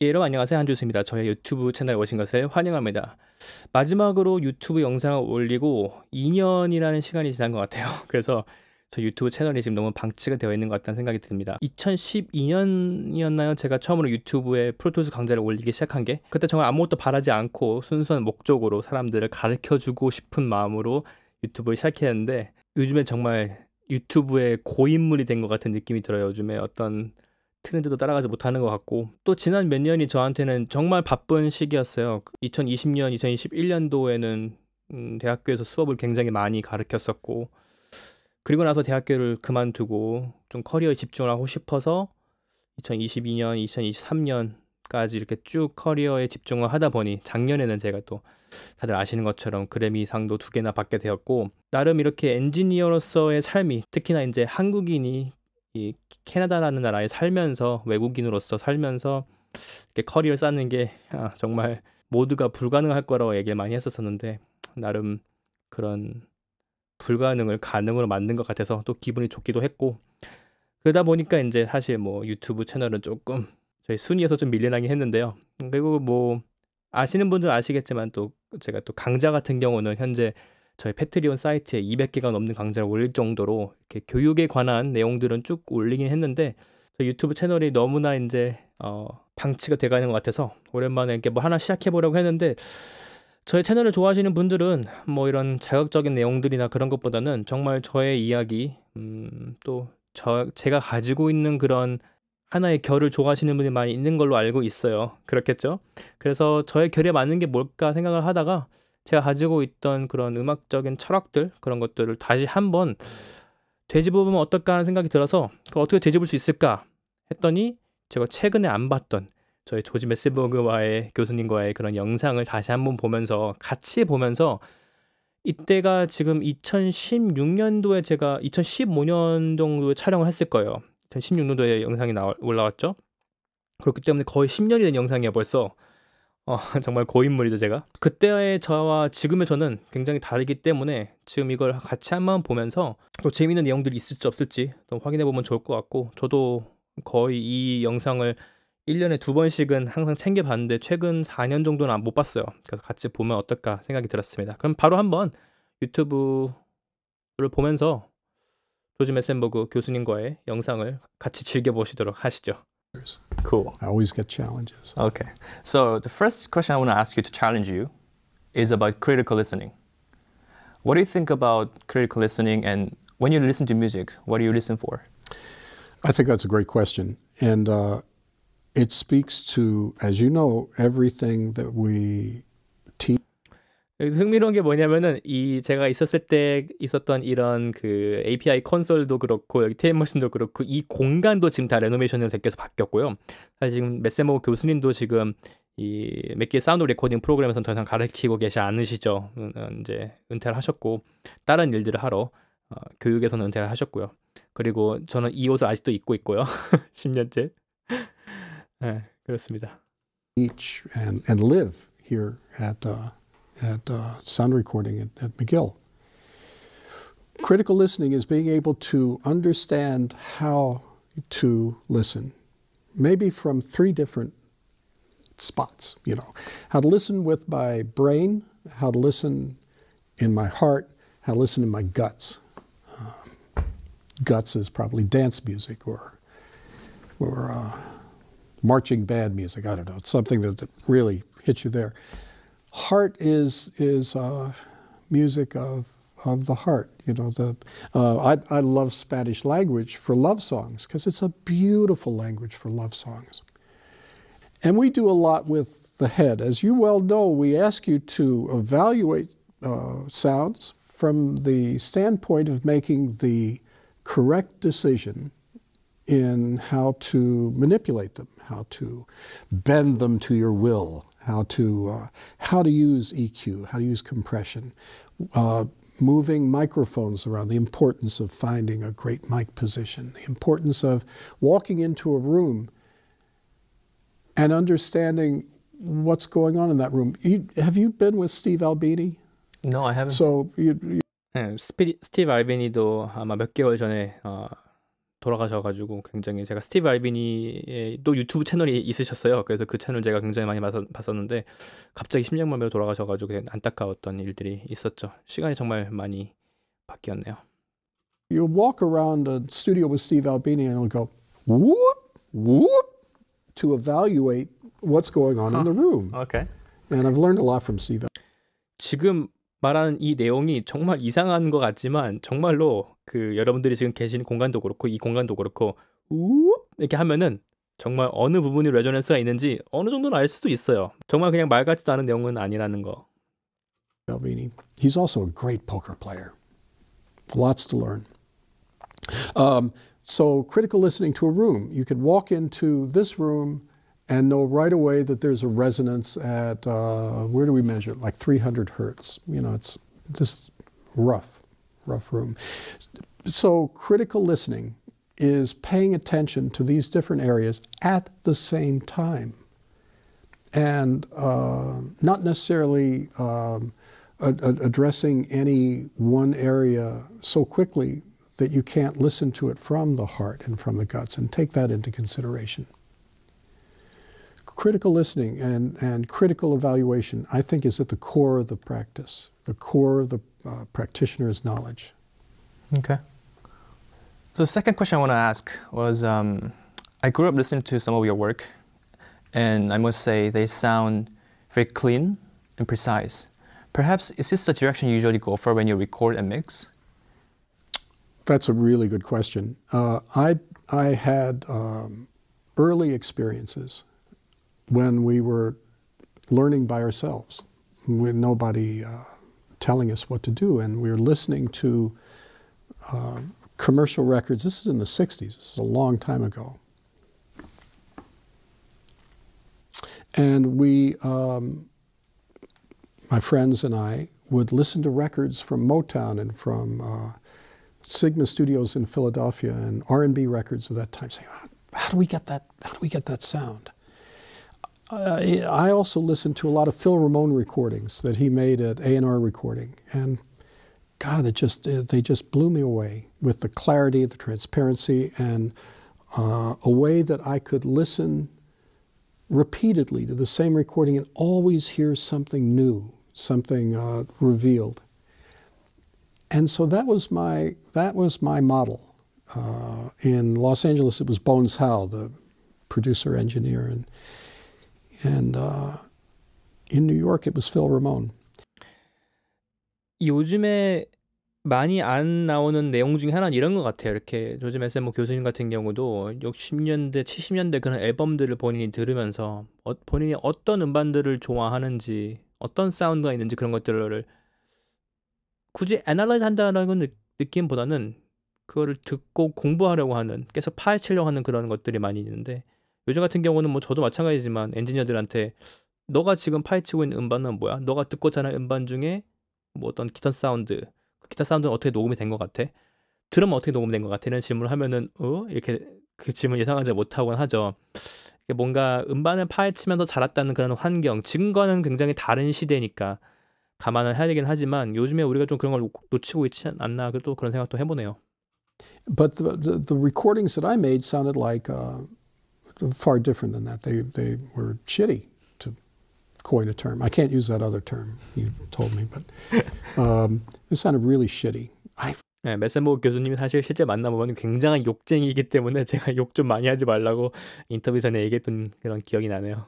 예, 여러분 안녕하세요. 한주수입니다. 저의 유튜브 채널에 오신 것을 환영합니다. 마지막으로 유튜브 영상을 올리고 2년이라는 시간이 지난 것 같아요. 그래서 저 유튜브 채널이 지금 너무 방치가 되어 있는 것 같다는 생각이 듭니다. 2012년이었나요? 제가 처음으로 유튜브에 프로토스 강좌를 올리기 시작한 게 그때 정말 아무것도 바라지 않고 순수한 목적으로 사람들을 가르쳐주고 싶은 마음으로 유튜브를 시작했는데 요즘에 정말 유튜브의 고인물이 된 것 같은 느낌이 들어요. 요즘에 어떤 트렌드도 따라가지 못하는 것 같고 또 지난 몇 년이 저한테는 정말 바쁜 시기였어요. 2020년, 그 2021년도에는 음, 대학교에서 수업을 굉장히 많이 가르쳤었고 그리고 나서 대학교를 그만두고 좀 커리어에 집중을 하고 싶어서 2022년, 2023년까지 이렇게 쭉 커리어에 집중을 하다 보니 작년에는 제가 또 다들 아시는 것처럼 그래미상도 두 개나 받게 되었고 나름 이렇게 엔지니어로서의 삶이 특히나 이제 한국인이 이 캐나다라는 나라에 살면서 외국인으로서 살면서 이렇게 커리를 쌓는 게 아, 정말 모두가 불가능할 거라고 얘기를 많이 했었었는데 나름 그런 불가능을 가능으로 만든 것 같아서 또 기분이 좋기도 했고 그러다 보니까 이제 사실 뭐 유튜브 채널은 조금 저희 순위에서 좀 밀려나긴 했는데요. 그리고 뭐 아시는 분들 아시겠지만 또 제가 또 강좌 같은 경우는 현재 저희 패트리온 사이트에 200개가 넘는 강좌를 올릴 정도로 이렇게 교육에 관한 내용들은 쭉 올리긴 했는데 유튜브 채널이 너무나 이제 어 방치가 돼가는 것 같아서 오랜만에 이렇게 뭐 하나 시작해 보려고 했는데 저의 채널을 좋아하시는 분들은 뭐 이런 자극적인 내용들이나 그런 것보다는 정말 저의 이야기 음또저 제가 가지고 있는 그런 하나의 결을 좋아하시는 분이 많이 있는 걸로 알고 있어요. 그렇겠죠? 그래서 저의 결에 맞는 게 뭘까 생각을 하다가 제가 가지고 있던 그런 음악적인 철학들 그런 것들을 다시 한번 되짚어보면 어떨까 하는 생각이 들어서 어떻게 되짚을 수 있을까 했더니 제가 최근에 안 봤던 저희 조지 메스버그와의 교수님과의 그런 영상을 다시 한번 보면서 같이 보면서 이때가 지금 2016년도에 제가 2015년 정도에 촬영을 했을 거예요. 2016년도에 영상이 나올 올라왔죠. 그렇기 때문에 거의 10년이 된 영상이야 벌써. 어, 정말 고인물이죠, 제가. 그때의 저와 지금의 저는 굉장히 다르기 때문에 지금 이걸 같이 한번 보면서 또 재미있는 내용들이 있을지 없을지 또 확인해 보면 좋을 것 같고 저도 거의 이 영상을 1년에 두 번씩은 항상 챙겨 봤는데 최근 4년 정도는 못 봤어요. 그래서 같이 보면 어떨까 생각이 들었습니다. 그럼 바로 한번 유튜브를 보면서 조지 메센버그 교수님과의 영상을 같이 즐겨 보시도록 하시죠. challenges. Cool. I always get challenges. Okay. So the first question I want to ask you to challenge you is about critical listening. What do you think about critical listening and when you listen to music, what do you listen for? I think that's a great question. And uh, it speaks to, as you know, everything that we 흥미로운 게 뭐냐면은 이 제가 있었을 때 있었던 이런 그 API 콘솔도 그렇고 여기 TM 머신도 그렇고 이 공간도 지금 다 레노베이션으로 계속 바뀌었고요. 사실 지금 메세모 교수님도 지금 이 몇 개 사운드 레코딩 프로그램에서 더 이상 가르치고 계시 지 않으시죠. 음, 음, 이제 은퇴를 하셨고 다른 일들을 하러 어, 교육에서는 은퇴를 하셨고요. 그리고 저는 이 옷을 아직도 입고 있고요. 10년째. 네, 그렇습니다. Each and, and live here at uh... at uh, sound recording at, at McGill. Critical listening is being able to understand how to listen, maybe from three different spots, you know, how to listen with my brain, how to listen in my heart, how to listen in my guts. Um, guts is probably dance music or, or uh, marching band music, I don't know, it's something that, that really hits you there heart is is uh, music of of the heart. You know, the uh, I, I love Spanish language for love songs because it's a beautiful language for love songs. And we do a lot with the head. As you well know, we ask you to evaluate uh, sounds from the standpoint of making the correct decision in how to manipulate them, how to bend them to your will, how to uh, how to use EQ, how to use compression, uh, moving microphones around, the importance of finding a great mic position, the importance of walking into a room and understanding what's going on in that room. You, have you been with Steve Albini? No, I haven't. So you, you... 네, 스피디, 아마 몇 개월 전에 어, 돌아가셔가지고 굉장히 제가 스티브 알비니의 또 유튜브 채널이 있으셨어요. 그래서 그 채널 제가 굉장히 많이 봤었는데 갑자기 심장마비로 돌아가셔가지고 안타까웠던 일들이 있었죠. 시간이 정말 많이 바뀌었네요. You walk around the studio with Steve Albini and he'll go whoop whoop to evaluate what's going on in the room. Okay. And I've learned a lot from Steve. 지금 말하는 이 내용이 정말 이상한 것 같지만 정말로 그 여러분들이 지금 계신 공간도 그렇고 이 공간도 그렇고 우 이렇게 하면은 정말 어느 부분이 레조넌스가 있는지 어느 정도는 알 수도 있어요. 정말 그냥 말 같지도 않은 내용은 아니라는 거. Albini. He's also a great poker player. Lots to learn. Um, so critical listening to a room. You could walk into this room and know right away that there's a resonance at, uh, where do we measure it? Like 300 hertz. You know, it's this rough, rough room. So critical listening is paying attention to these different areas at the same time. And uh, not necessarily um, addressing any one area so quickly that you can't listen to it from the heart and from the guts, and take that into consideration critical listening and, and critical evaluation, I think, is at the core of the practice, the core of the uh, practitioner's knowledge. Okay. So the second question I want to ask was, um, I grew up listening to some of your work, and I must say they sound very clean and precise. Perhaps is this the direction you usually go for when you record and mix? That's a really good question. Uh, I I had um, early experiences when we were learning by ourselves, with nobody uh, telling us what to do, and we were listening to uh, commercial records. This is in the 60s, this is a long time ago. And we, um, my friends and I, would listen to records from Motown and from uh, Sigma Studios in Philadelphia and R&B records of that time, saying, how do we get that, how do we get that sound? I also listened to a lot of Phil Ramone recordings that he made at A&R Recording, and God, it just they just blew me away with the clarity, the transparency, and uh, a way that I could listen repeatedly to the same recording and always hear something new, something uh, revealed. And so that was my that was my model. Uh, in Los Angeles, it was Bones Howe, the producer engineer, and And uh, in New York, it was Phil Ramone. 요즘에 많이 안 나오는 내용 중에 하나는 이런 것 같아요. 이렇게 조지 메세모 교수님 같은 경우도 60년대, 70년대 그런 앨범들을 본인이 들으면서 어, 본인이 어떤 음반들을 좋아하는지, 어떤 사운드가 있는지 그런 것들을 굳이 애널라이즈 한다는 느낌보다는 그거를 듣고 공부하려고 하는, 계속 파헤치려고 하는 그런 것들이 많이 있는데 요즘 같은 경우는 뭐 저도 마찬가지지만 엔지니어들한테 너가 지금 파헤치고 있는 음반은 뭐야? 너가 듣고자 는 음반 중에 뭐 어떤 기타 사운드, 그 기타 사운드는 어떻게 녹음이 된것 같아? 드럼은 어떻게 녹음된 이것 같아? 이런 질문을 하면은 어? 이렇게 그 질문 예상하지 못하곤 하죠. 뭔가 음반을 파헤치면서 자랐다는 그런 환경, 지금과는 굉장히 다른 시대니까 감안을 해야 되긴 하지만 요즘에 우리가 좀 그런 걸 놓치고 있지 않나 또 그런 생각도 해보네요. But the, the, the recordings that I made sounded like uh, far different than that. They, they were shitty, to coin a term. I can't use that other term you told me, but um, it sounded really shitty. I 네, 메세모 교수님이 사실 실제 만나보면 굉장한 욕쟁이이기 때문에 제가 욕 좀 많이 하지 말라고 인터뷰 전에 얘기했던 그런 기억이 나네요.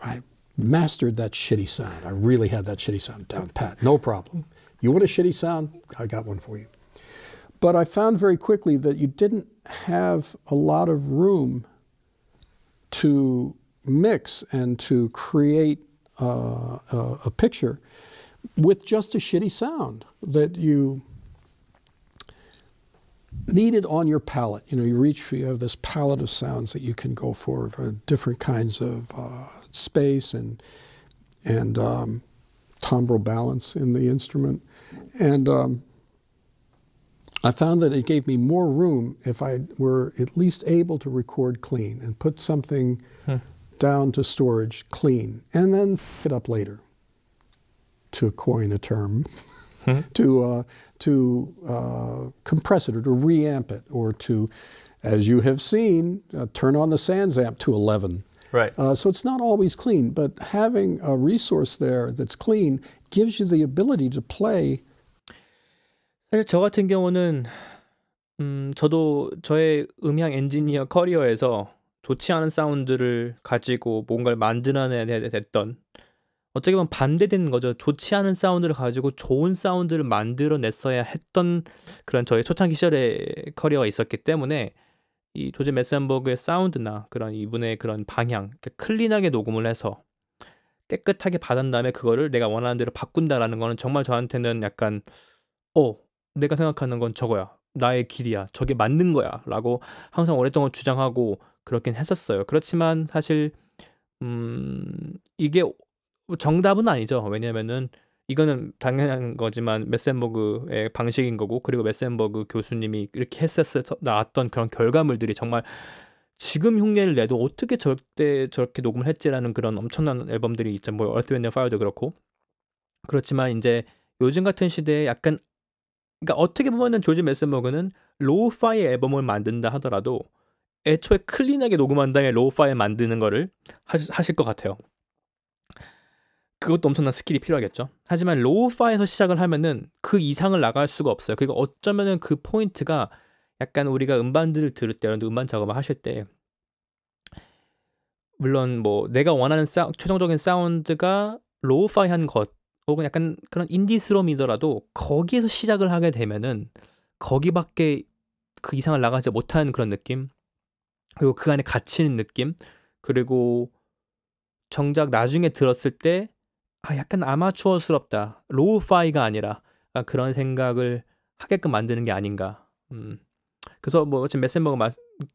I mastered that shitty sound. I really had that shitty sound down pat. No problem. You want a shitty sound? I got one for you. But I found very quickly that you didn't have a lot of room to mix and to create uh, a, picture with just a shitty sound that you needed on your palette. You know, you reach for, you have this palette of sounds that you can go for, for uh, different kinds of uh, space and, and um, timbral balance in the instrument. And um, I found that it gave me more room if I were at least able to record clean and put something down to storage clean and then f- it up later, to coin a term, to, uh, to uh, compress it or to reamp it or to, as you have seen, uh, turn on the sans amp to 11. Right. Uh, so it's not always clean, but having a resource there that's clean gives you the ability to play 사실 저 같은 경우는 음 저도 저의 음향 엔지니어 커리어에서 좋지 않은 사운드를 가지고 뭔가를 만들어내야 됐던 어떻게 보면 반대되는 거죠. 좋지 않은 사운드를 가지고 좋은 사운드를 만들어냈어야 했던 그런 저의 초창기 시절의 커리어가 있었기 때문에 이 조지 메센버그의 사운드나 그런 이분의 그런 방향, 그러니까 클린하게 녹음을 해서 깨끗하게 받은 다음에 그거를 내가 원하는 대로 바꾼다라는 거는 정말 저한테는 약간 오 어, 내가 생각하는 건 저거야. 나의 길이야. 저게 맞는 거야. 라고 항상 오랫동안 주장하고 그렇긴 했었어요. 그렇지만 사실, 음, 이게 정답은 아니죠. 왜냐면은 이거는 당연한 거지만 메센버그의 방식인 거고 그리고 메센버그 교수님이 이렇게 했었을 나왔던 그런 결과물들이 정말 지금 흉내를 내도 어떻게 절대 저렇게 녹음을 했지라는 그런 엄청난 앨범들이 있죠. 뭐 얼스웬드 파이어도 그렇고 그렇지만 이제 요즘 같은 시대에 약간 그러니까 어떻게 보면은 조지 메스머그는 로우파이 앨범을 만든다 하더라도 애초에 클린하게 녹음한 다음에 로우파이 만드는 거를 하실 것 같아요. 그것도 엄청난 스킬이 필요하겠죠. 하지만 로우파에서 이 시작을 하면은 그 이상을 나갈 수가 없어요. 그리고 어쩌면은 그 포인트가 약간 우리가 음반들을 들을 때, 음반 작업을 하실 때, 물론 뭐 내가 원하는 사 최종적인 사운드가 로우파이한 것 혹은 약간 그런 인디스러움이더라도 거기에서 시작을 하게 되면은 거기밖에 그 이상을 나가지 못하는 그런 느낌 그리고 그 안에 갇히는 느낌 그리고 정작 나중에 들었을 때 아, 약간 아마추어스럽다 로우 파이가 아니라 아, 그런 생각을 하게끔 만드는 게 아닌가 음. 그래서 뭐 지금 메센버그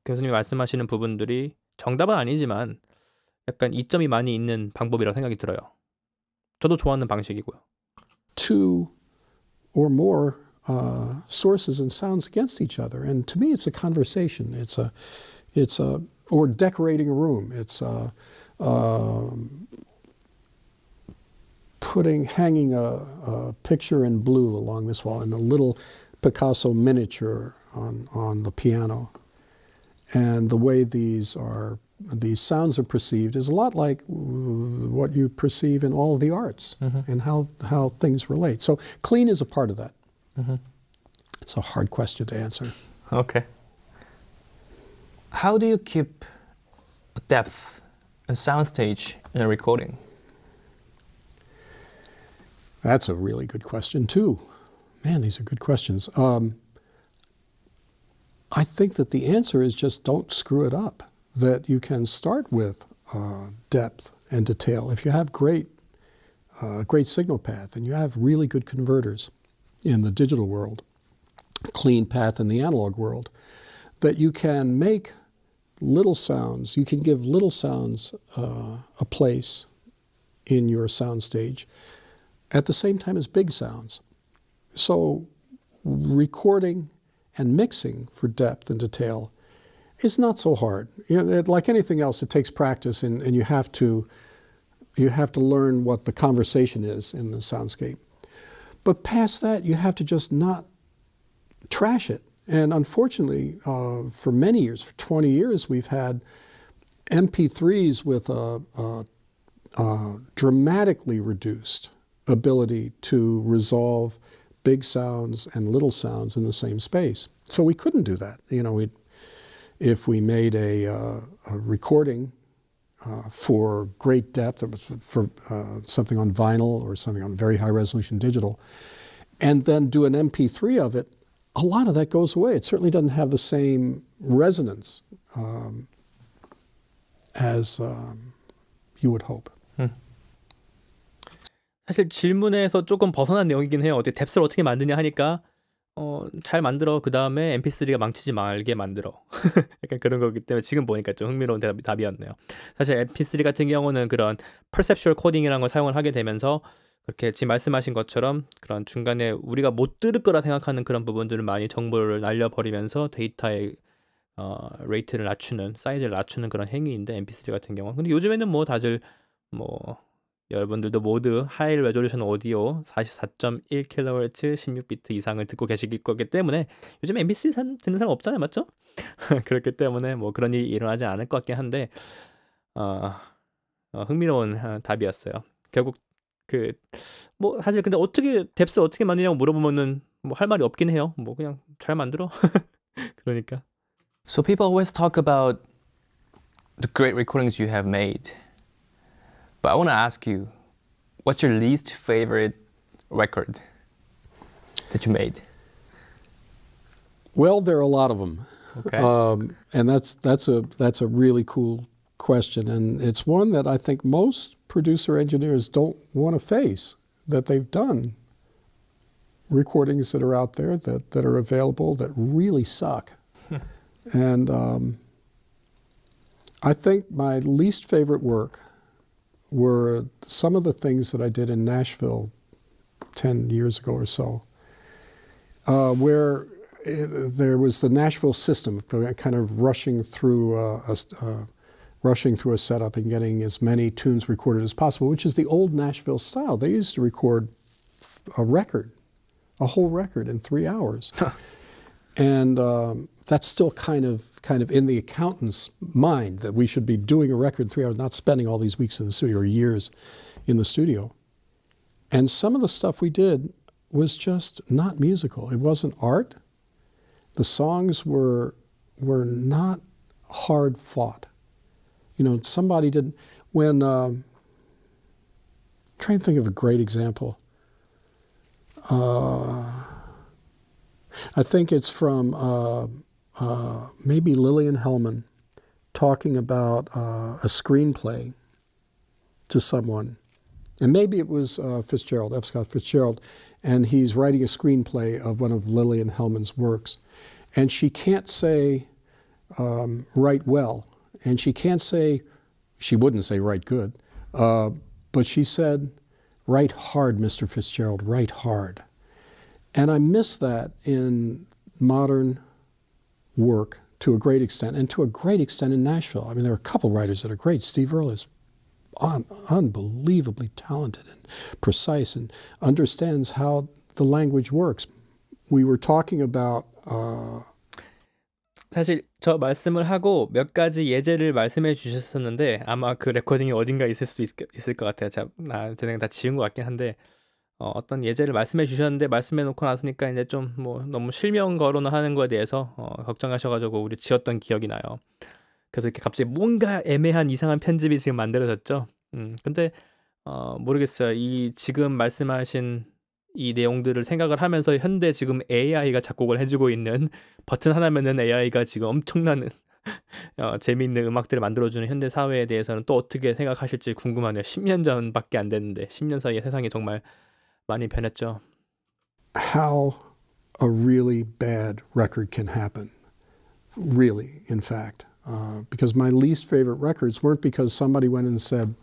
교수님이 말씀하시는 부분들이 정답은 아니지만 약간 이점이 많이 있는 방법이라고 생각이 들어요. 저도 좋아하는 방식이고요. Two or more uh, sources and sounds against each other, and to me, it's a conversation. It's a, it's a, or decorating a room. It's a, um, putting, hanging a, a picture in blue along this wall, and a little Picasso miniature on on the piano, and the way these are the sounds are perceived is a lot like what you perceive in all the arts mm -hmm. and how, how things relate. So clean is a part of that. Mm -hmm. It's a hard question to answer. Okay. How do you keep depth and soundstage in a recording? That's a really good question too. Man, these are good questions. Um, I think that the answer is just don't screw it up that you can start with uh, depth and detail. If you have great, uh, great signal path and you have really good converters in the digital world, clean path in the analog world, that you can make little sounds, you can give little sounds uh, a place in your soundstage at the same time as big sounds. So recording and mixing for depth and detail is not so hard. You know, like anything else, it takes practice, and, and you have to you have to learn what the conversation is in the soundscape. But past that, you have to just not trash it. And unfortunately, uh, for many years, for 20 years, we've had MP3s with a, a, a dramatically reduced ability to resolve big sounds and little sounds in the same space. So we couldn't do that. You know, we if we made a, uh, a recording uh, for great depth, for uh, something on vinyl or something on very high resolution digital, and then do an MP3 of it, a lot of that goes away. It certainly doesn't have the same resonance um, as um, you would hope. Hmm. 사실 질문에서 조금 벗어난 내용이긴 해요. 어떻게 뎁스를 어떻게 만드냐 하니까 어, 잘 만들어 그 다음에 mp3가 망치지 말게 만들어 약간 그런 거기 때문에 지금 보니까 좀 흥미로운 대답, 답이었네요 사실 mp3 같은 경우는 그런 perceptual coding이라는 걸 사용을 하게 되면서 그렇게 지금 말씀하신 것처럼 그런 중간에 우리가 못 들을 거라 생각하는 그런 부분들을 많이 정보를 날려버리면서 데이터의 어, 레이트를 낮추는 사이즈를 낮추는 그런 행위인데 mp3 같은 경우는 근데 요즘에는 뭐 다들 뭐 여러분들도 모두 하이 레졸루션 오디오 44.1kHz 16비트 이상을 듣고 계실 거기 때문에 요즘 MP3 산, 듣는 사람 없잖아요, 맞죠? 그렇기 때문에 뭐 그런 일이 일어나지 않을 것 같긴 한데 어, 어 흥미로운 어, 답이었어요. 결국 그뭐 사실 근데 어떻게 뎁스 어떻게 만드냐고 물어보면은 뭐 할 말이 없긴 해요. 뭐 그냥 잘 만들어. 그러니까. So people always talk about the great recordings you have made. But I want to ask you, what's your least favorite record that you made? Well, there are a lot of them, okay. um, and that's that's a that's a really cool question, and it's one that I think most producer engineers don't want to face that they've done recordings that are out there that, that are available that really suck. and um, I think my least favorite work were some of the things that I did in Nashville 10 years ago or so, uh, where it, there was the Nashville system kind of rushing through uh, a, uh, rushing through a setup and getting as many tunes recorded as possible, which is the old Nashville style. They used to record a record, a whole record in three hours. and um, that's still kind of kind of in the accountant's mind that we should be doing a record in three hours, not spending all these weeks in the studio or years in the studio. And some of the stuff we did was just not musical. It wasn't art. The songs were were not hard fought. You know, somebody did not when. Uh, try and think of a great example. Uh, I think it's from. Uh, uh, maybe Lillian Hellman talking about uh, a screenplay to someone. And maybe it was uh, Fitzgerald, F. Scott Fitzgerald, and he's writing a screenplay of one of Lillian Hellman's works. And she can't say, um, write well. And she can't say, she wouldn't say write good, uh, but she said, write hard, Mr. Fitzgerald, write hard. And I miss that in modern work to a great extent, and to a great extent in Nashville. I mean, there are a couple writers that are great. Steve Earle is un unbelievably talented and precise and understands how the language works. We were talking about. Uh, 사실 저 말씀을 하고 몇 가지 예제를 말씀해 주셨었는데 아마 그 레코딩이 어딘가 있을 수 있, 것 같아요. 제가 아, 진행 다 지은 것 같긴 한데 어, 어떤 예제를 말씀해 주셨는데 말씀해 놓고 나서니까 이제 좀 뭐 너무 실명 거론을 하는 거에 대해서 어, 걱정하셔가지고 우리 지었던 기억이 나요. 그래서 이렇게 갑자기 뭔가 애매한 이상한 편집이 지금 만들어졌죠. 음, 근데 어, 모르겠어요. 이 지금 말씀하신 이 내용들을 생각을 하면서 현대 지금 AI가 작곡을 해주고 있는 버튼 하나면은 AI가 지금 엄청난 어, 재미있는 음악들을 만들어주는 현대 사회에 대해서는 또 어떻게 생각하실지 궁금하네요. 10년 전밖에 안 됐는데 10년 사이에 세상이 정말 많이 변했죠. How a really bad record can happen. Really, in fact. Uh, because my least favorite records weren't because somebody went and said,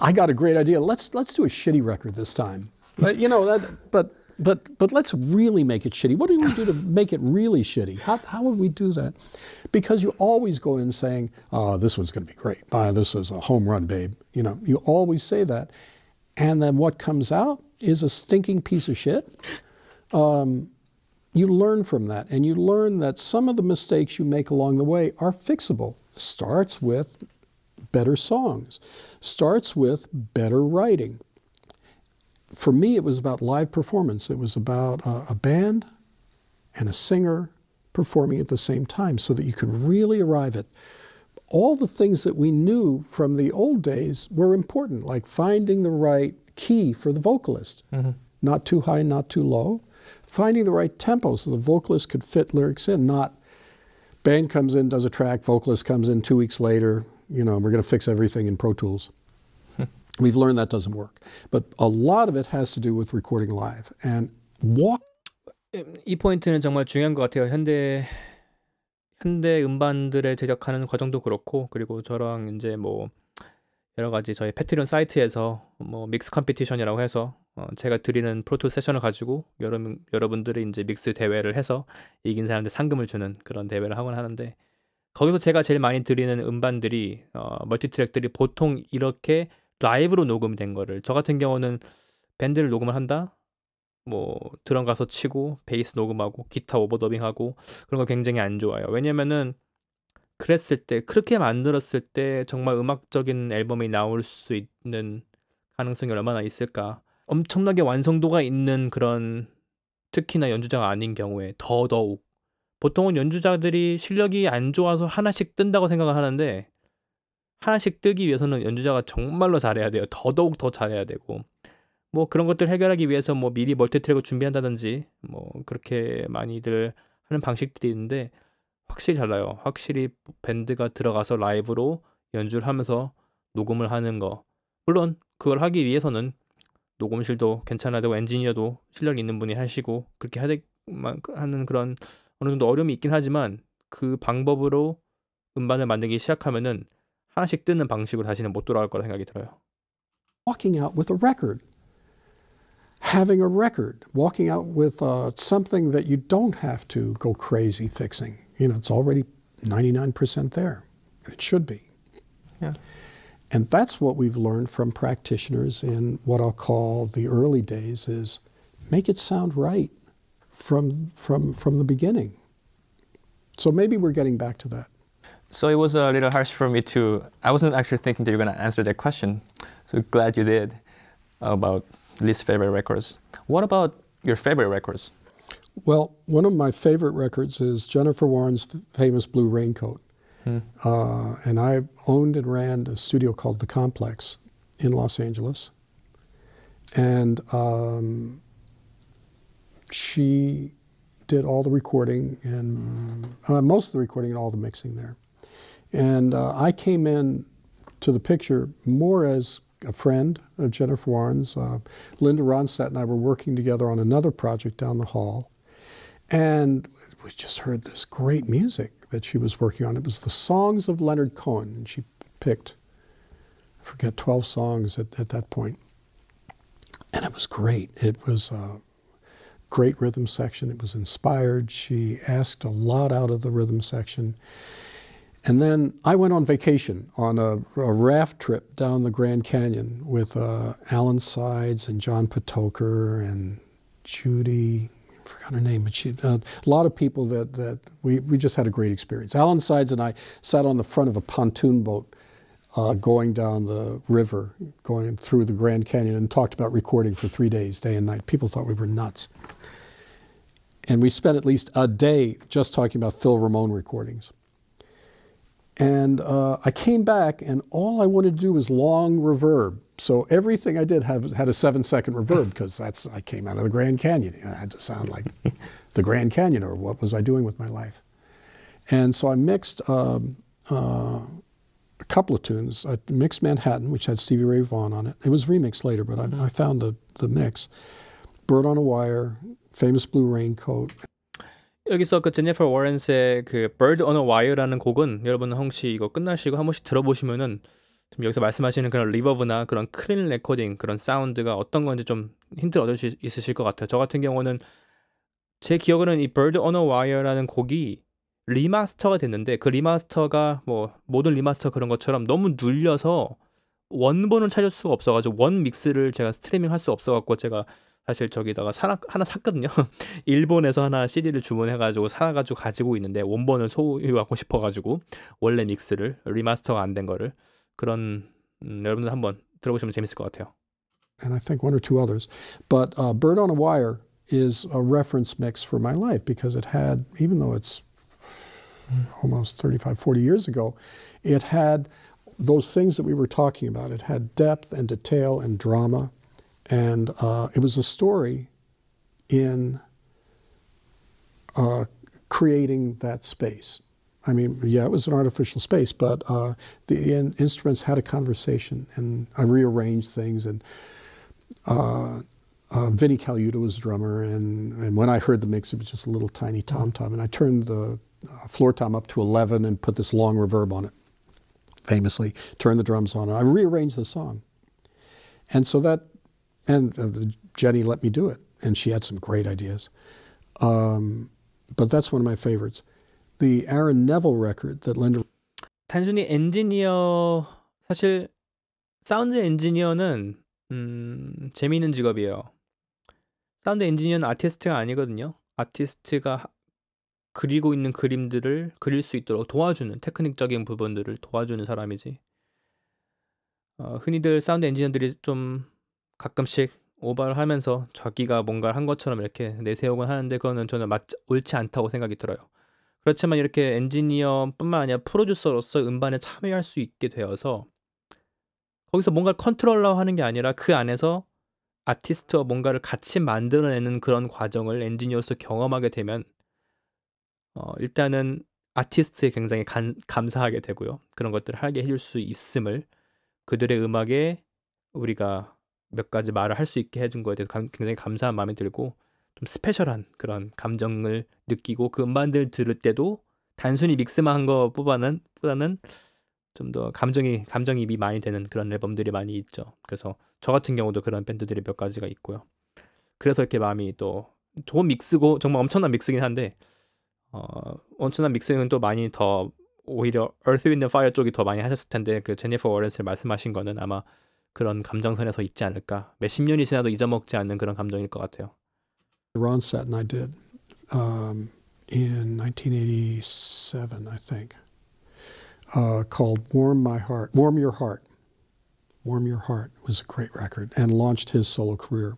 I got a great idea. Let's let's do a shitty record this time. But, you know, that, but but but let's really make it shitty. What do we do to make it really shitty? How, how would we do that? Because you always go in saying, "Oh, this one's going to be great. Uh, this is a home run, babe." You know, you always say that, and then what comes out is a stinking piece of shit. Um, you learn from that, and you learn that some of the mistakes you make along the way are fixable. Starts with better songs, starts with better writing. For me, it was about live performance. It was about a band and a singer performing at the same time so that you could really arrive at all the things that we knew from the old days were important, like finding the right key for the vocalist, mm -hmm. not too high, not too low, finding the right tempo so the vocalist could fit lyrics in, not band comes in, does a track, vocalist comes in two weeks later, you know, we're going to fix everything in Pro Tools. Hmm. We've learned that doesn't work. But a lot of it has to do with recording live and walk. 이 포인트는 정말 중요한 것 같아요. 현대 현대 음반들의 제작하는 과정도 그렇고 그리고 저랑 이제 뭐 여러 가지 저희 패트리온 사이트에서 뭐 믹스 컴피티션이라고 해서 어 제가 드리는 프로토 세션을 가지고 여러분 여러분들이 이제 믹스 대회를 해서 이긴 사람들 상금을 주는 그런 대회를 하곤 하는데 거기서 제가 제일 많이 드리는 음반들이 어 멀티트랙들이 보통 이렇게 라이브로 녹음된 거를 저 같은 경우는 밴드를 녹음을 한다 뭐 드럼 가서 치고 베이스 녹음하고 기타 오버더빙하고 그런 거 굉장히 안 좋아요. 왜냐면은 그랬을 때 그렇게 만들었을 때 정말 음악적인 앨범이 나올 수 있는 가능성이 얼마나 있을까? 엄청나게 완성도가 있는 그런 특히나 연주자가 아닌 경우에 더더욱 보통은 연주자들이 실력이 안 좋아서 하나씩 뜬다고 생각을 하는데 하나씩 뜨기 위해서는 연주자가 정말로 잘해야 돼요. 더더욱 더 잘해야 되고 뭐 그런 것들 해결하기 위해서 뭐 미리 멀티트랙을 준비한다든지 뭐 그렇게 많이들 하는 방식들이 있는데 확실히 달라요. 확실히 밴드가 들어가서 라이브로 연주를 하면서 녹음을 하는 거. 물론 그걸 하기 위해서는 녹음실도 괜찮아야 되고 엔지니어도 실력 있는 분이 하시고 그렇게 해야 되, 하는 그런 어느 정도 어려움이 있긴 하지만 그 방법으로 음반을 만들기 시작하면은 하나씩 뜨는 방식으로 다시는 못 돌아갈 거라 생각이 들어요. Walking out with a record. having a record, walking out with uh, something that you don't have to go crazy fixing. You know, it's already 99% there, and it should be. Yeah. And that's what we've learned from practitioners in what I'll call the early days is make it sound right from, from, from the beginning. So maybe we're getting back to that. So it was a little harsh for me to, I wasn't actually thinking that you were going to answer that question. So glad you did about least favorite records. What about your favorite records? Well, one of my favorite records is Jennifer Warren's famous Blue Raincoat. Hmm. Uh, and I owned and ran a studio called The Complex in Los Angeles. And um, she did all the recording and uh, most of the recording and all the mixing there. And uh, I came in to the picture more as a friend of uh, Jennifer Warren's. Uh, Linda Ronstadt and I were working together on another project down the hall. And we just heard this great music that she was working on. It was the songs of Leonard Cohen. And she picked, I forget, 12 songs at, at that point. And it was great. It was a great rhythm section. It was inspired. She asked a lot out of the rhythm section. And then I went on vacation on a, a raft trip down the Grand Canyon with uh, Alan Sides and John Patoker and Judy, I forgot her name, but she, uh, a lot of people that, that we, we just had a great experience. Alan Sides and I sat on the front of a pontoon boat uh, going down the river, going through the Grand Canyon, and talked about recording for three days, day and night. People thought we were nuts. And we spent at least a day just talking about Phil Ramone recordings. And uh, I came back, and all I wanted to do was long reverb. So everything I did have, had a seven-second reverb because that's I came out of the Grand Canyon. I had to sound like the Grand Canyon, or what was I doing with my life? And so I mixed um, uh, a couple of tunes. I mixed Manhattan, which had Stevie Ray Vaughan on it. It was remixed later, but I, mm -hmm. I found the, the mix. Bird on a Wire, Famous Blue Raincoat. 여기서 그 제니퍼 워렌스의 그 Bird on a Wire라는 곡은 여러분 혹시 이거 끝나시고 한 번씩 들어보시면은 좀 여기서 말씀하시는 그런 리버브나 그런 크린 레코딩 그런 사운드가 어떤 건지 좀 힌트를 얻을 수 있으실 것 같아요. 저 같은 경우는 제 기억으로는 이 Bird on a Wire라는 곡이 리마스터가 됐는데 그 리마스터가 뭐 모든 리마스터 그런 것처럼 너무 눌려서 원본을 찾을 수가 없어가지고 원 믹스를 제가 스트리밍 할수 없어갖고 제가 사실 저기다가 사나, 하나 샀거든요. 일본에서 하나 CD를 주문해가지고 사가지고 가지고 있는데 원본을 소유하고 싶어가지고 원래 믹스를 리마스터가 거를 그런 음, 여러분들 한번 들어보시면 재밌을 것 같아요. And I think one or two others, but uh, Bird on a Wire is a reference mix for my life because it had, even though it's mm. almost 35, 40 years ago, it had those things that we were talking about. It had depth and detail and drama. And uh, it was a story in uh, creating that space. I mean, yeah, it was an artificial space, but uh, the in instruments had a conversation, and I rearranged things. And uh, uh, Vinnie Caluta was the drummer, and, and when I heard the mix, it was just a little tiny tom tom, and I turned the uh, floor tom up to 11 and put this long reverb on it, famously, turned the drums on, and I rearranged the song. And so that And uh, Jenny let me do it, and she had some great ideas. Um, but that's one of my favorites. The Aaron Neville record that Linda. 단순히 엔지니어 사실 사운드 엔지니어는 음, 재미있는 직업이에요. 사운드 엔지니어는 아티스트가 아니거든요. 아티스트가 그리고 있는 그림들을 그릴 수 있도록 도와주는 테크닉적인 부분들을 도와주는 사람이지. 어, 흔히들 사운드 엔지니어들이 좀 가끔씩 오바를 하면서 자기가 뭔가를 한 것처럼 이렇게 내세우곤 하는데 그거는 저는 맞 옳지 않다고 생각이 들어요. 그렇지만 이렇게 엔지니어뿐만 아니라 프로듀서로서 음반에 참여할 수 있게 되어서 거기서 뭔가를 컨트롤러 하는 게 아니라 그 안에서 아티스트와 뭔가를 같이 만들어내는 그런 과정을 엔지니어로서 경험하게 되면 어, 일단은 아티스트에 굉장히 간, 감사하게 되고요. 그런 것들을 하게 해줄 수 있음을 그들의 음악에 우리가 몇 가지 말을 할 수 있게 해준 거에 대해서 굉장히 감사한 마음이 들고 좀 스페셜한 그런 감정을 느끼고 그 음반들 들을 때도 단순히 믹스만 한 거뽑아는 보다는 좀 더 감정이 감정입이 이 많이 되는 그런 앨범들이 많이 있죠. 그래서 저 같은 경우도 그런 밴드들이 몇 가지가 있고요. 그래서 이렇게 마음이 또 좋은 믹스고 정말 엄청난 믹스긴 한데 어, 엄청난 믹스는 또 많이 더 오히려 Earth, w i n d Fire 쪽이 더 많이 하셨을 텐데 그 제니퍼 워렌스를 말씀하신 거는 아마 그런 감정선에서 있지 않을까. 몇십 년이 지나도 잊어먹지 않는 그런 감정일 것 같아요. Ron Sat and I did um, in 1987, I think, uh, called "Warm My Heart," "Warm Your Heart." "Warm Your Heart" was a great record and launched his solo career.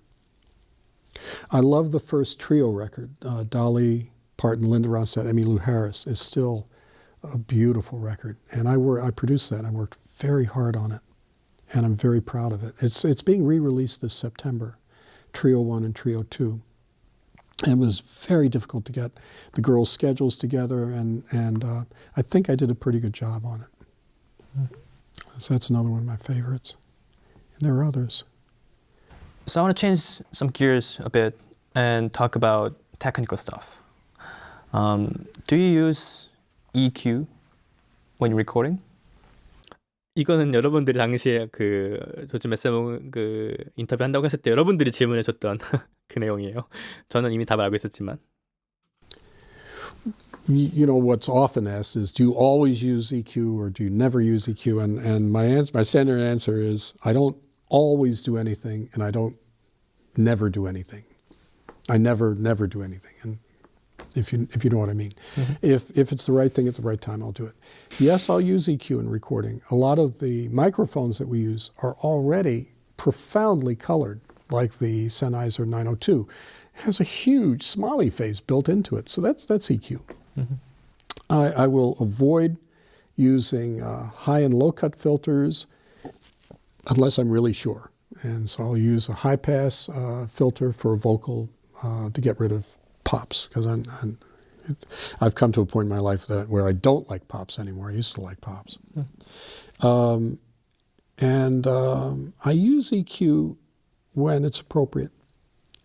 I love the first trio record, uh, Dolly Parton, Linda Ronstadt, Emmy Lou Harris, is still a beautiful record, and I were I produced that. I worked very hard on it and I'm very proud of it. It's, it's being re-released this September, Trio 1 and Trio 2. And it was very difficult to get the girls' schedules together, and, and uh, I think I did a pretty good job on it. Mm So that's another one of my favorites. And there are others. So I want to change some gears a bit and talk about technical stuff. Um, do you use EQ when you're recording? 이거는 여러분들이 당시에 그 조지 메세몽 인터뷰 한다고 했을 때 여러분들이 질문해 줬던 그 내용이에요. 저는 이미 답을 알고 있었지만. You know what's often asked is, do you always use EQ or do you never use EQ? And and my answer, my standard answer is, I don't always do anything, and I don't never do anything. I never never do anything, and if you if you know what I mean. Mm-hmm. If if it's the right thing at the right time, I'll do it. Yes, I'll use EQ in recording. A lot of the microphones that we use are already profoundly colored, like the Sennheiser 902 it has a huge smiley face built into it. So that's that's EQ. Mm-hmm. I, I, will avoid using uh, high and low cut filters unless I'm really sure. And so I'll use a high pass uh, filter for vocal uh, to get rid of pops because I'm, I'm, I've come to a point in my life that where I don't like pops anymore. I used to like pops. Hmm. Um, and um, I use EQ when it's appropriate.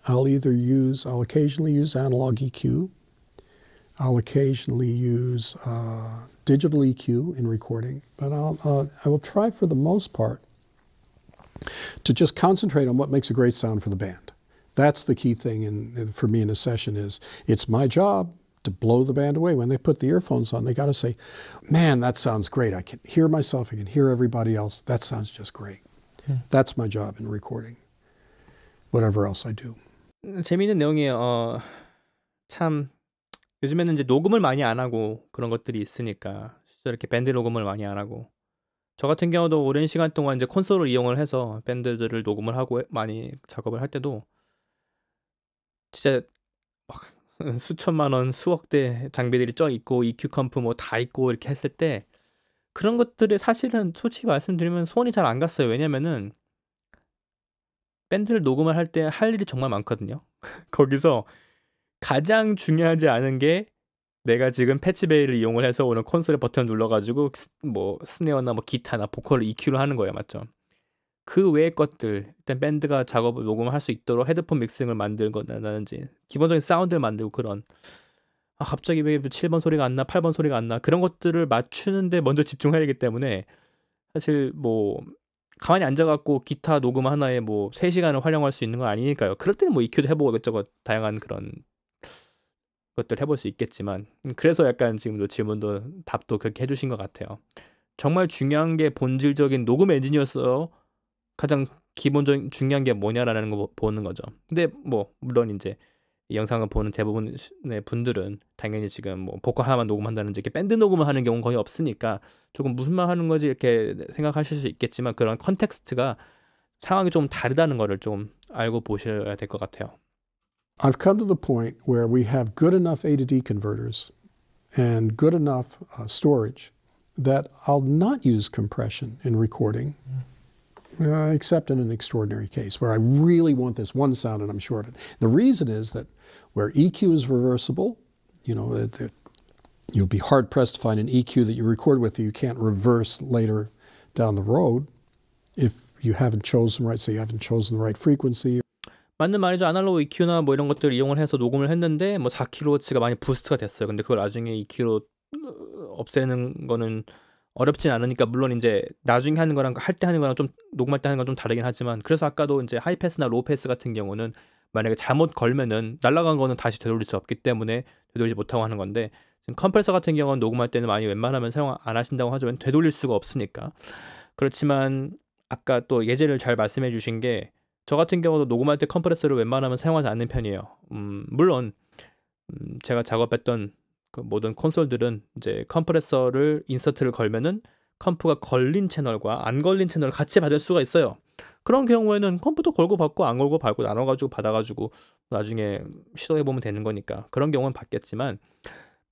I'll either use, I'll occasionally use analog EQ. I'll occasionally use uh, digital EQ in recording, but I'll, uh, I will try for the most part to just concentrate on what makes a great sound for the band. That's the key thing in, in, for me in a session is it's my job to blow the band away. When they put the earphones on, they got to say, man, that sounds great. I can hear myself. I can hear everybody else. That sounds just great. Hmm. That's my job in recording, whatever else I do. 재미있는 내용이에요. 어, 참 요즘에는 이제 녹음을 많이 안 하고 그런 것들이 있으니까 실제로 이렇게 밴드 녹음을 많이 안 하고 저 같은 경우도 오랜 시간 동안 이제 콘솔을 이용을 해서 밴드들을 녹음을 하고 많이 작업을 할 때도 진짜 수천만 원, 수억 대 장비들이 쩍 있고 EQ 컴프 뭐 다 있고 이렇게 했을 때 그런 것들에 사실은 솔직히 말씀드리면 손이 잘 안 갔어요. 왜냐면은 밴드를 녹음을 할 때 할 일이 정말 많거든요. 거기서 가장 중요하지 않은 게 내가 지금 패치베이를 이용을 해서 오늘 콘솔의 버튼 을 눌러가지고 뭐 스네어나 뭐 기타나 보컬을 EQ를 하는 거예요, 맞죠? 그 외의 것들 일단 밴드가 작업을 녹음할 수 있도록 헤드폰 믹싱을 만들거나라든지 기본적인 사운드를 만들고 그런 아 갑자기 왜 7번 소리가 안 나, 8번 소리가 안 나 그런 것들을 맞추는데 먼저 집중해야 되기 때문에 사실 뭐 가만히 앉아갖고 기타 녹음 하나에 뭐 3시간을 활용할 수 있는 건 아니니까요. 그럴 때는 뭐 EQ도 해보고 이것저것 다양한 그런 것들 해볼 수 있겠지만 음, 그래서 약간 지금도 질문도 답도 그렇게 해주신 것 같아요. 정말 중요한 게 본질적인 녹음 엔지니어서 가장 기본적인 중요한 게 뭐냐라는 거 보는 거죠. 근데 뭐 물론 이제 영상을 보는 대부분의 네, 분들은 당연히 지금 뭐 보컬 하나만 녹음한다든지 이렇게 밴드 녹음을 하는 경우는 거의 없으니까 조금 무슨 말 하는 거지 이렇게 생각하실 수 있겠지만 그런 컨텍스트가 상황이 좀 다르다는 거를 좀 알고 보셔야 될 것 같아요. I've come to the point where we have good enough A to D converters and good enough uh, storage that I'll not use compression in recording. Mm. Uh, except in an extraordinary case where I really want this one sound and I'm sure of it. The reason is that where EQ is reversible, you know, it, it, you'll be hard pressed to find an EQ that you record with that you can't reverse later down the road if you haven't chosen right, say you haven't chosen the right frequency. 맞는 말이죠. 아날로그 EQ나 뭐 이런 것들 이용을 해서 녹음을 했는데 뭐 4kHz가 많이 부스트가 됐어요. 근데 그걸 나중에 2kHz 없애는 거는 어렵진 않으니까 물론 이제 나중에 하는 거랑 할 때 하는 거랑 좀 녹음할 때 하는 건좀 다르긴 하지만 그래서 아까도 이제 하이패스나 로우패스 같은 경우는 만약에 잘못 걸면은 날라간 거는 다시 되돌릴 수 없기 때문에 되돌리지 못하고 하는 건데 지금 컴프레서 같은 경우는 녹음할 때는 많이 웬만하면 사용 안 하신다고 하지만 되돌릴 수가 없으니까 그렇지만 아까 또 예제를 잘 말씀해 주신 게 저 같은 경우도 녹음할 때 컴프레서를 웬만하면 사용하지 않는 편이에요. 음, 물론 음, 제가 작업했던 그 모든 콘솔들은 이제 컴프레서를 인서트를 걸면은 컴프가 걸린 채널과 안 걸린 채널을 같이 받을 수가 있어요. 그런 경우에는 컴프도 걸고 받고 안 걸고 받고 나눠가지고 받아가지고 나중에 시도해 보면 되는 거니까 그런 경우는 받겠지만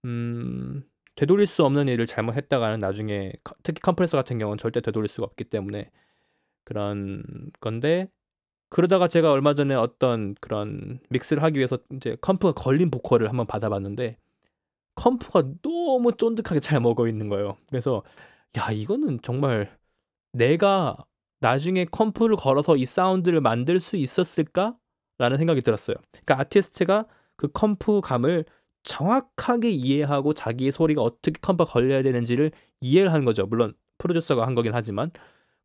음, 되돌릴 수 없는 일을 잘못했다가는 나중에 특히 컴프레서 같은 경우는 절대 되돌릴 수가 없기 때문에 그런 건데 그러다가 제가 얼마 전에 어떤 그런 믹스를 하기 위해서 이제 컴프가 걸린 보컬을 한번 받아봤는데 컴프가 너무 쫀득하게 잘 먹어 있는 거예요. 그래서 야 이거는 정말 내가 나중에 컴프를 걸어서 이 사운드를 만들 수 있었을까라는 생각이 들었어요. 그러니까 아티스트가 그 컴프 감을 정확하게 이해하고 자기의 소리가 어떻게 컴프 걸려야 되는지를 이해를 하는 거죠. 물론 프로듀서가 한 거긴 하지만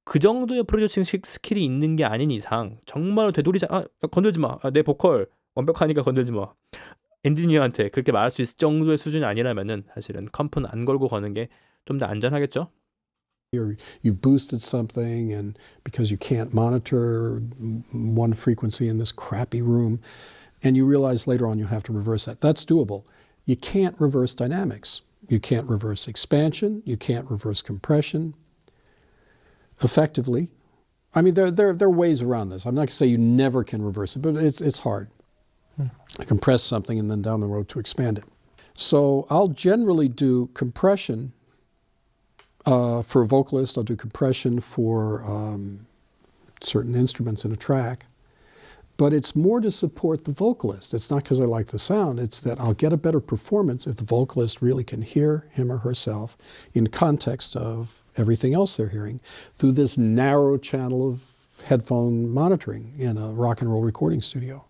그 정도의 프로듀싱 스킬이 있는 게 아닌 이상 정말로 되돌이자 아 건들지 마. 아, 내 보컬 완벽하니까 건들지 마. 엔지니어한테 그렇게 말할 수 있을 정도의 수준이 아니라면은 사실은 컴프는 안 걸고 거는 안전하겠죠. or you've boosted something and because you can't monitor one frequency in this crappy room and you realize later on you have to reverse that that's doable you can't reverse dynamics you can't reverse expansion you can't reverse compression effectively i mean there, there, there are ways around this i'm not going to say you never can reverse it but it's, it's hard compress something and then down the road to expand it. So I'll generally do compression uh, for a vocalist. I'll do compression for um, certain instruments in a track. But it's more to support the vocalist. It's not because I like the sound. It's that I'll get a better performance if the vocalist really can hear him or herself in context of everything else they're hearing through this narrow channel of headphone monitoring in a rock and roll recording studio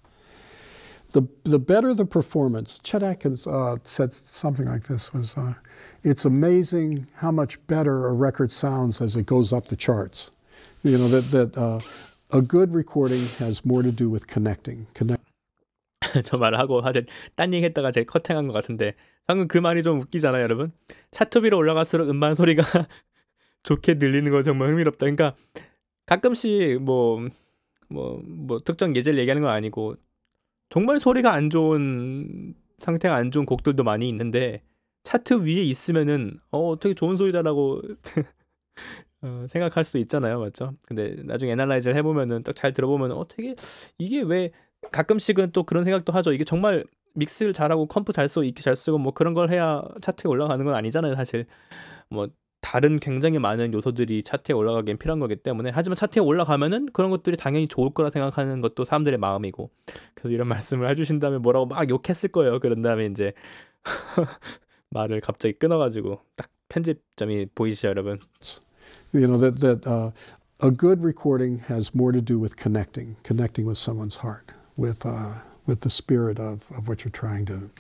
the, the better the performance, Chet Atkins uh, said something like this was, uh, it's amazing how much better a record sounds as it goes up the charts. You know, that, that uh, a good recording has more to do with connecting. Connect 저 말하고 하여튼 딴 얘기했다가 제 커팅한 것 같은데 방금 그 말이 좀 웃기잖아요 여러분 차트 위로 올라갈수록 음반 소리가 좋게 들리는 거 정말 흥미롭다 그러니까 가끔씩 뭐뭐 특정 예제를 얘기하는 건 아니고 정말 소리가 안 좋은 상태가 안 좋은 곡들도 많이 있는데 차트 위에 있으면은 어 되게 좋은 소리다라고 어, 생각할 수도 있잖아요, 맞죠? 근데 나중에 애널라이즈를 해보면은 딱 잘 들어보면 어떻게 이게 왜 가끔씩은 또 그런 생각도 하죠. 이게 정말 믹스를 잘하고 컴프 잘 쓰고 이렇게 잘 쓰고 뭐 그런 걸 해야 차트에 올라가는 건 아니잖아요 사실 뭐 다른 굉장히 많은 요소들이 차트에 올라가기엔 필요한 거기 때문에 하지만 차트에 올라가면은 그런 것들이 당연히 좋을 거라 생각하는 것도 사람들의 마음이고 그래서 이런 말씀을 해주신 다면 뭐라고 막 욕했을 거예요 그런 다음에 이제 말을 갑자기 끊어가지고 딱 편집점이 보이시죠 여러분 You know that that uh, a good recording has more to do with connecting, connecting with someone's heart, with uh, with the spirit of of what you're trying to.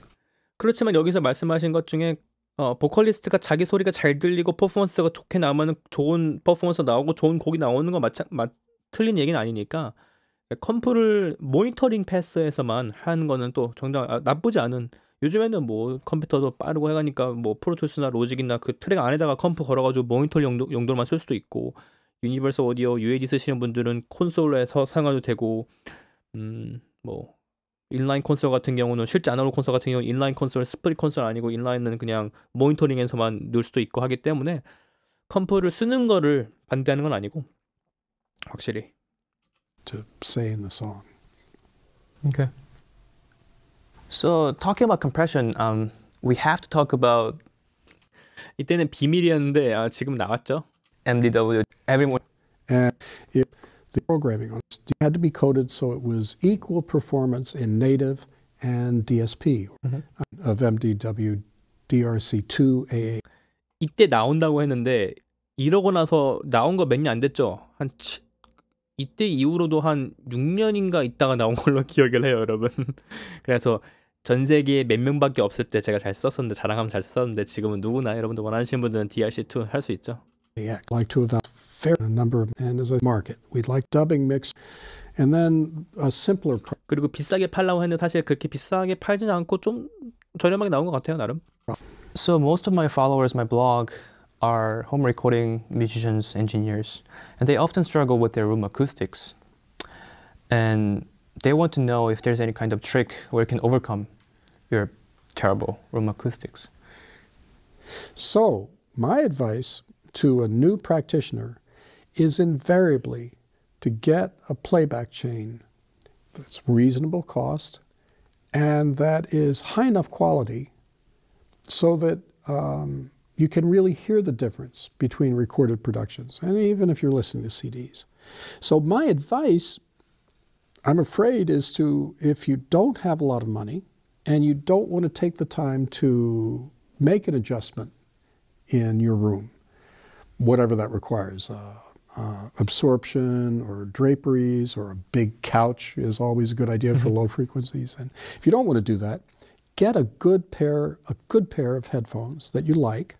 그렇지만 여기서 말씀하신 것 중에 어, 보컬리스트가 자기 소리가 잘 들리고 퍼포먼스가 좋게 나오면 좋은 퍼포먼스 나오고 좋은 곡이 나오는 거 맞, 찬맞 틀린 얘기는 아니니까 컴프를 모니터링 패스에서만 하는 거는 또 정작 아, 나쁘지 않은 요즘에는 뭐 컴퓨터도 빠르고 해가니까 뭐 프로토스나 로직이나 그 트랙 안에다가 컴프 걸어가지고 모니터 용도, 용도로만 쓸 수도 있고 유니버설 오디오 UAD 쓰시는 분들은 콘솔에서 사용해도 되고 음뭐 인라인 콘솔 같은 경우는 실제 아날로그 콘솔 같은 경우는 인라인 콘솔 스프릿 콘솔 아니고 인라인은 그냥 모니터링에서만 넣을 수도 있고 하기 때문에 컴프를 쓰는 거를 반대하는 건 아니고 확실히 to say in the song. Okay. So talking about compression, um, we have to talk about. 이때는 비밀이었는데 아, 지금 나왔죠. MDW everyone. And it the programming on it had to be coded so it was equal performance in native and DSP mm -hmm. of MDW DRC2 AA. 이때 나온다고 했는데 이러고 나서 나온 거 몇 년 안 됐죠? 한 치, 이때 이후로도 한 6년인가 있다가 나온 걸로 기억을 해요, 여러분. 그래서 전 세계에 몇 명밖에 없을 때 제가 잘 썼었는데 자랑하면 잘 썼었는데 지금은 누구나 여러분들 원하시는 분들은 DRC2 할 수 있죠. Yeah, like to have fair number of, and as a market. We'd like dubbing mix and then a simpler price. 그리고 비싸게 팔라고 했는데 사실 그렇게 비싸게 팔지는 않고 좀 저렴하게 나온 것 같아요, 나름. So most of my followers, my blog are home recording musicians, engineers, and they often struggle with their room acoustics. And they want to know if there's any kind of trick where you can overcome your terrible room acoustics. So, my advice to a new practitioner is invariably to get a playback chain that's reasonable cost and that is high enough quality so that um, you can really hear the difference between recorded productions and even if you're listening to CDs. So my advice, I'm afraid, is to, if you don't have a lot of money and you don't want to take the time to make an adjustment in your room, whatever that requires, uh, uh, absorption or draperies or a big couch is always a good idea for mm-hmm. low frequencies. And if you don't want to do that, get a good pair a good pair of headphones that you like,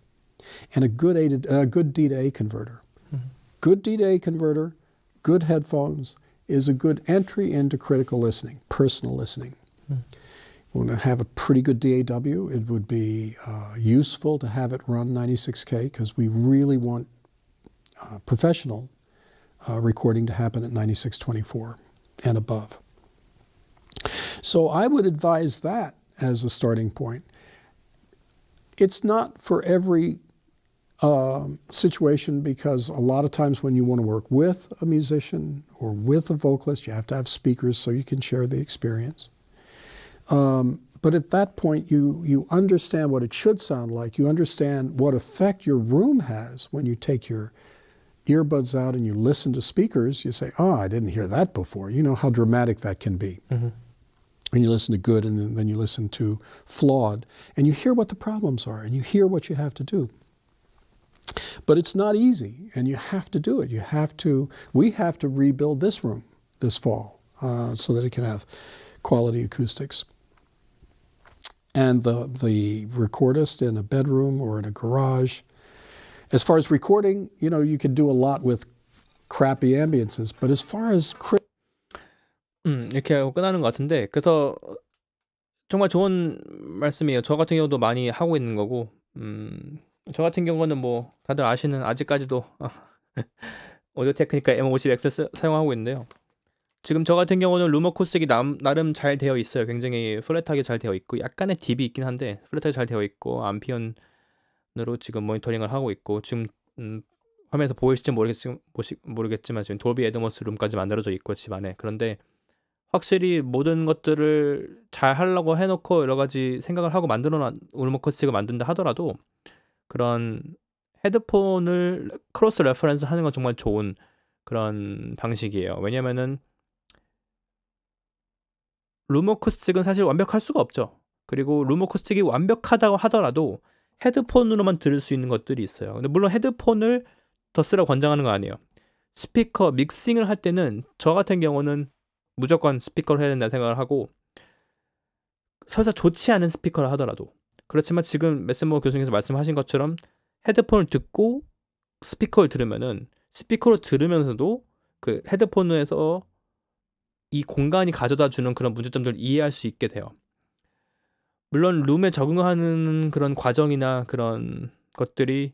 and a good a to, uh, good D to A converter. Mm -hmm. Good D to A converter, good headphones is a good entry into critical listening, personal listening. Mm -hmm. You want to have a pretty good DAW. It would be uh, useful to have it run 96K because we really want uh, professional uh, recording to happen at 9624 and above. So I would advise that as a starting point. It's not for every uh, situation because a lot of times when you want to work with a musician or with a vocalist, you have to have speakers so you can share the experience. Um, but at that point, you, you understand what it should sound like. You understand what effect your room has when you take your earbuds out and you listen to speakers, you say, "Ah, oh, I didn't hear that before." You know how dramatic that can be. Mm -hmm. And you listen to good, and then you listen to flawed, and you hear what the problems are, and you hear what you have to do. But it's not easy, and you have to do it. You have to. We have to rebuild this room this fall uh, so that it can have quality acoustics. And the the recordist in a bedroom or in a garage As far as recording, you know, you can do a lot with crappy ambiances, but as far as 음, 이렇게 하고 끝나는 것 같은데 그래서 정말 좋은 말씀이에요. 저 같은 경우도 많이 하고 있는 거고 음, 저 같은 경우는 뭐 다들 아시는 아직까지도 오디오 테크니까 M50X 사용하고 있는데요. 지금 저 같은 경우는 루머 코스틱이 남, 나름 잘 되어 있어요. 굉장히 플랫하게 잘 되어 있고 약간의 딥이 있긴 한데 플랫하게 잘 되어 있고 암피언 으로 지금 모니터링을 하고 있고 지금 음, 화면에서 보이실지 모르겠지, 모르겠지만 지금 돌비 에드머스 룸까지 만들어져 있고 집안에 그런데 확실히 모든 것들을 잘 하려고 해놓고 여러 가지 생각을 하고 만들어놓은 울머커스틱을 만든다 하더라도 그런 헤드폰을 크로스 레퍼런스 하는 건 정말 좋은 그런 방식이에요. 왜냐면은 루머쿠스틱은 사실 완벽할 수가 없죠. 그리고 루머쿠스틱이 완벽하다고 하더라도 헤드폰으로만 들을 수 있는 것들이 있어요. 근데 물론 헤드폰을 더 쓰라고 권장하는 거 아니에요. 스피커 믹싱을 할 때는 저 같은 경우는 무조건 스피커를 해야 된다 생각을 하고 설사 좋지 않은 스피커를 하더라도 그렇지만 지금 메스모 교수님께서 말씀하신 것처럼 헤드폰을 듣고 스피커를 들으면은 스피커로 들으면서도 그 헤드폰에서 이 공간이 가져다 주는 그런 문제점들을 이해할 수 있게 돼요. 물론 룸에 적응하는 그런 과정이나 그런 것들이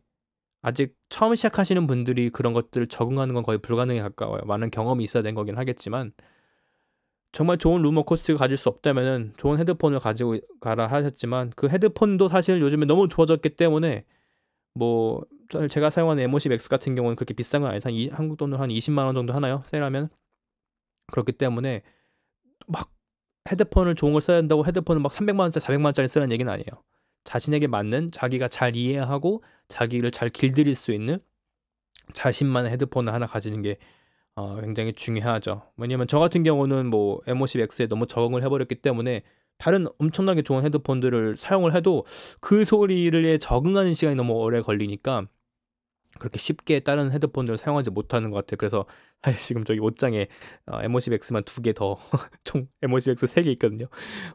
아직 처음 시작하시는 분들이 그런 것들을 적응하는 건 거의 불가능에 가까워요. 많은 경험이 있어야 된 거긴 하겠지만 정말 좋은 루머 코스를 가질 수 없다면은 좋은 헤드폰을 가지고 가라 하셨지만 그 헤드폰도 사실 요즘에 너무 좋아졌기 때문에 뭐 제가 사용하는 M50 X 같은 경우는 그렇게 비싼 건 아니죠. 한 한국 돈으로 한 20만 원 정도 하나요? 세일하면 그렇기 때문에 막 헤드폰을 좋은 걸 써야 된다고 헤드폰을 막 300만 원짜리, 400만 원짜리 쓰라는 얘기는 아니에요. 자신에게 맞는 자기가 잘 이해하고 자기를 잘 길들일 수 있는 자신만의 헤드폰을 하나 가지는 게 어, 굉장히 중요하죠. 왜냐면 하저 같은 경우는 뭐 M50X에 너무 적응을 해버렸기 때문에 다른 엄청나게 좋은 헤드폰들을 사용을 해도 그 소리를 적응하는 시간이 너무 오래 걸리니까 그렇게 쉽게 다른 헤드폰을 사용하지 못하는 것 같아요. 그래서 사실 지금 저기 옷장에 어, M50X만 두 개 더 총 M50X 세개 있거든요.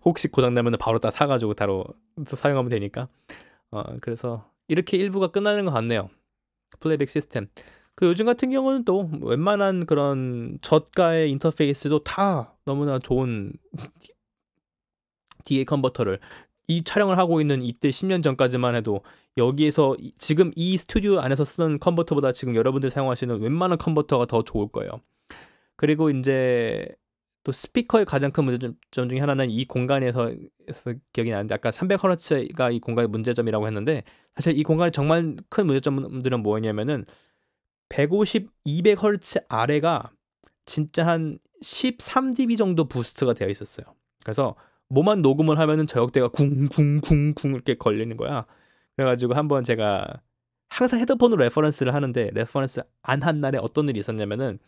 혹시 고장나면 바로 다 사가지고 바로 사용하면 되니까. 어, 그래서 이렇게 일부가 끝나는 것 같네요. 플레이백 시스템. 그 요즘 같은 경우는 또 웬만한 그런 저가의 인터페이스도 다 너무나 좋은 DA 컨버터를 이 촬영을 하고 있는 이때 10년 전까지만 해도 여기에서 지금 이 스튜디오 안에서 쓰는 컨버터보다 지금 여러분들 사용하시는 웬만한 컨버터가 더 좋을 거예요. 그리고 이제 또 스피커의 가장 큰 문제점 중에 하나는 이 공간에서 기억이 나는데 아까 300Hz가 이 공간의 문제점이라고 했는데 사실 이 공간의 정말 큰 문제점들은 뭐였냐면은 150, 200Hz 아래가 진짜 한 13dB 정도 부스트가 되어 있었어요. 그래서 뭐만 녹음을 하면은 저역대가 쿵쿵쿵쿵 이렇게 걸리는 거야. 그래가지고 한번 제가 항상 헤드폰으로 레퍼런스를 하는데 레퍼런스 안 한 날에 어떤 일이 있었냐면은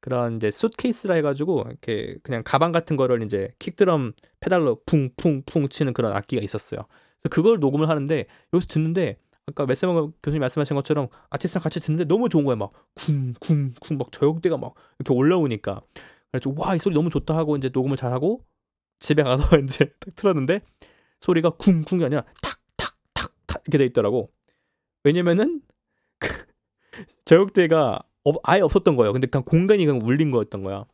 그런 이제 숏케이스라 해가지고 이렇게 그냥 가방 같은 거를 이제 킥드럼 페달로 풍 풍 풍 치는 그런 악기가 있었어요. 그걸 녹음을 하는데 여기서 듣는데 아까 메세먼 교수님 말씀하신 것처럼 아티스트랑 같이 듣는데 너무 좋은 거예요. 막 쿵 쿵 쿵 막 저역대가 막 이렇게 올라오니까 그래서 와이 소리 너무 좋다 하고 이제 녹음을 잘하고 집에 가서 이제 딱 틀었는데 소리가 쿵쿵이 아니라 탁 이렇게 돼 있더라고. 왜냐면은 그 저역대가 없, 아예 없었던 거예요. 근데 그냥 공간이 그냥 울린 거였던 거야.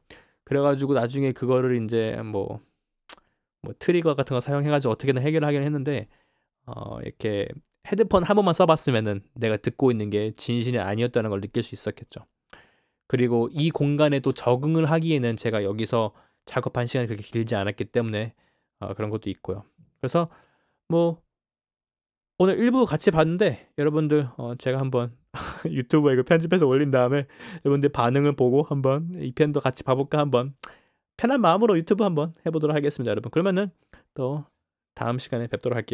그래가지고 나중에 그거를 이제 뭐, 뭐 트리거 같은 거 사용해가지고 어떻게든 해결하긴 했는데 어, 이렇게 헤드폰 한 번만 써봤으면은 내가 듣고 있는 게 진실이 아니었다는 걸 느낄 수 있었겠죠. 그리고 이 공간에 도 적응을 하기에는 제가 여기서 작업한 시간이 그렇게 길지 않았기 때문에 어, 그런 것도 있고요. 그래서 뭐 오늘 일부 같이 봤는데 여러분들 어, 제가 한번 유튜브에 이거 그 편집해서 올린 다음에 여러분들 반응을 보고 한번 이 편도 같이 봐볼까 한번 편한 마음으로 유튜브 한번 해보도록 하겠습니다 여러분 그러면은 또 다음 시간에 뵙도록 할게요